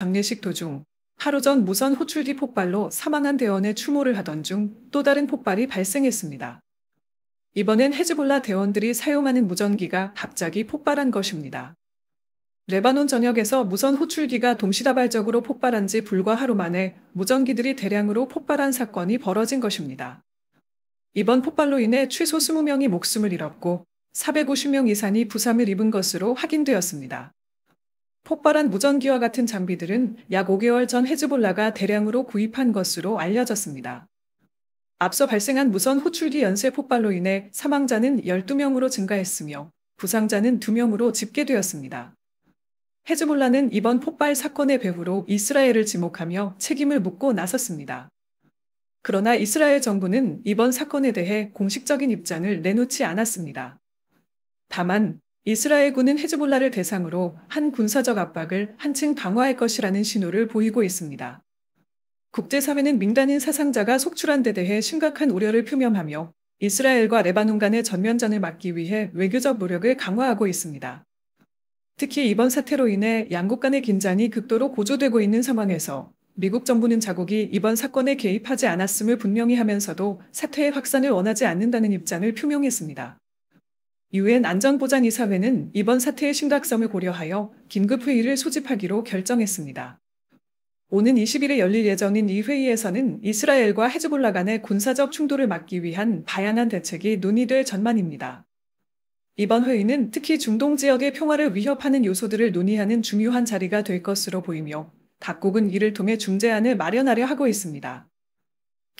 장례식 도중 하루 전 무선 호출기 폭발로 사망한 대원의 추모를 하던 중 또 다른 폭발이 발생했습니다. 이번엔 헤즈볼라 대원들이 사용하는 무전기가 갑자기 폭발한 것입니다. 레바논 전역에서 무선 호출기가 동시다발적으로 폭발한 지 불과 하루 만에 무전기들이 대량으로 폭발한 사건이 벌어진 것입니다. 이번 폭발로 인해 최소 20명이 목숨을 잃었고 450명 이상이 부상을 입은 것으로 확인되었습니다. 폭발한 무전기와 같은 장비들은 약 5개월 전 헤즈볼라가 대량으로 구입한 것으로 알려졌습니다. 앞서 발생한 무선 호출기 연쇄 폭발로 인해 사망자는 12명으로 증가했으며 부상자는 2명으로 집계되었습니다. 헤즈볼라는 이번 폭발 사건의 배후로 이스라엘을 지목하며 책임을 묻고 나섰습니다. 그러나 이스라엘 정부는 이번 사건에 대해 공식적인 입장을 내놓지 않았습니다. 다만 이스라엘 군은 헤즈볼라를 대상으로 한 군사적 압박을 한층 강화할 것이라는 신호를 보이고 있습니다. 국제사회는 민간인 사상자가 속출한 데 대해 심각한 우려를 표명하며 이스라엘과 레바논 간의 전면전을 막기 위해 외교적 노력을 강화하고 있습니다. 특히 이번 사태로 인해 양국 간의 긴장이 극도로 고조되고 있는 상황에서 미국 정부는 자국이 이번 사건에 개입하지 않았음을 분명히 하면서도 사태의 확산을 원하지 않는다는 입장을 표명했습니다. 유엔 안전보장이사회는 이번 사태의 심각성을 고려하여 긴급회의를 소집하기로 결정했습니다. 오는 20일에 열릴 예정인 이 회의에서는 이스라엘과 헤즈볼라 간의 군사적 충돌을 막기 위한 다양한 대책이 논의될 전망입니다. 이번 회의는 특히 중동 지역의 평화를 위협하는 요소들을 논의하는 중요한 자리가 될 것으로 보이며 각국은 이를 통해 중재안을 마련하려 하고 있습니다.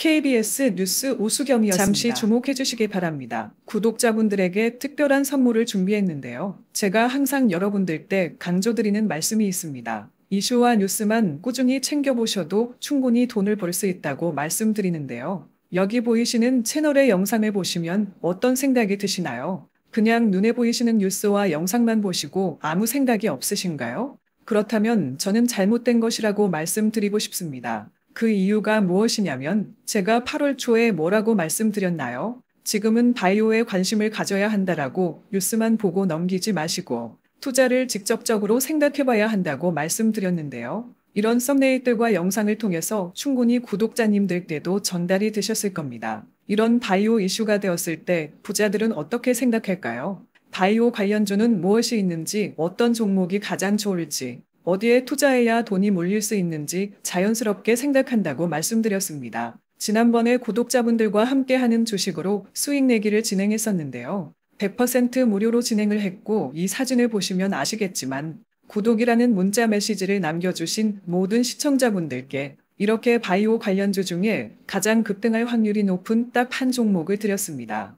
KBS 뉴스 오수경이었습니다 잠시 주목해 주시기 바랍니다. 구독자분들에게 특별한 선물을 준비했는데요. 제가 항상 여러분들 때 강조드리는 말씀이 있습니다. 이슈와 뉴스만 꾸준히 챙겨보셔도 충분히 돈을 벌 수 있다고 말씀드리는데요. 여기 보이시는 채널의 영상을 보시면 어떤 생각이 드시나요? 그냥 눈에 보이시는 뉴스와 영상만 보시고 아무 생각이 없으신가요? 그렇다면 저는 잘못된 것이라고 말씀드리고 싶습니다. 그 이유가 무엇이냐면 제가 8월 초에 뭐라고 말씀드렸나요? 지금은 바이오에 관심을 가져야 한다라고 뉴스만 보고 넘기지 마시고 투자를 직접적으로 생각해봐야 한다고 말씀드렸는데요. 이런 썸네일들과 영상을 통해서 충분히 구독자님들께도 전달이 되셨을 겁니다. 이런 바이오 이슈가 되었을 때 부자들은 어떻게 생각할까요? 바이오 관련주는 무엇이 있는지 어떤 종목이 가장 좋을지 어디에 투자해야 돈이 몰릴 수 있는지 자연스럽게 생각한다고 말씀드렸습니다. 지난번에 구독자분들과 함께하는 주식으로 수익 내기를 진행했었는데요. 100% 무료로 진행을 했고 이 사진을 보시면 아시겠지만 구독이라는 문자 메시지를 남겨주신 모든 시청자분들께 이렇게 바이오 관련주 중에 가장 급등할 확률이 높은 딱 한 종목을 드렸습니다.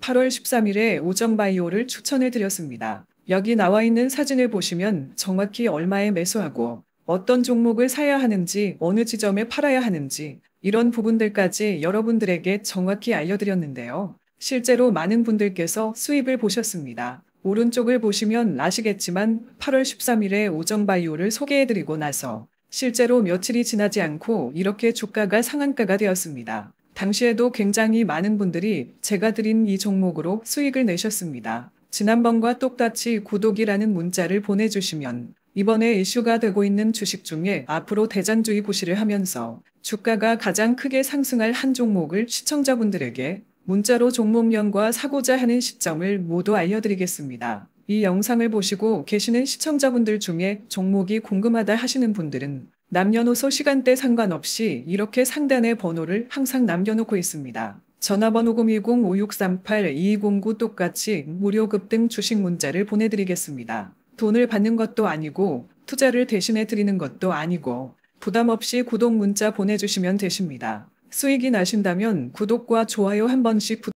8월 13일에 오정바이오를 추천해 드렸습니다. 여기 나와 있는 사진을 보시면 정확히 얼마에 매수하고 어떤 종목을 사야 하는지 어느 지점에 팔아야 하는지 이런 부분들까지 여러분들에게 정확히 알려드렸는데요. 실제로 많은 분들께서 수입을 보셨습니다. 오른쪽을 보시면 아시겠지만 8월 13일에 오정바이오를 소개해드리고 나서 실제로 며칠이 지나지 않고 이렇게 주가가 상한가가 되었습니다. 당시에도 굉장히 많은 분들이 제가 드린 이 종목으로 수익을 내셨습니다. 지난번과 똑같이 구독이라는 문자를 보내주시면 이번에 이슈가 되고 있는 주식 중에 앞으로 대장주의 고시를 하면서 주가가 가장 크게 상승할 한 종목을 시청자분들에게 문자로 종목명과 사고자 하는 시점을 모두 알려드리겠습니다. 이 영상을 보시고 계시는 시청자분들 중에 종목이 궁금하다 하시는 분들은 남녀노소 시간대 상관없이 이렇게 상단에 번호를 항상 남겨놓고 있습니다. 전화번호 010-5638-2209 똑같이 무료급 등 주식 문자를 보내드리겠습니다. 돈을 받는 것도 아니고 투자를 대신해 드리는 것도 아니고 부담 없이 구독 문자 보내주시면 되십니다. 수익이 나신다면 구독과 좋아요 한 번씩 부탁드립니다.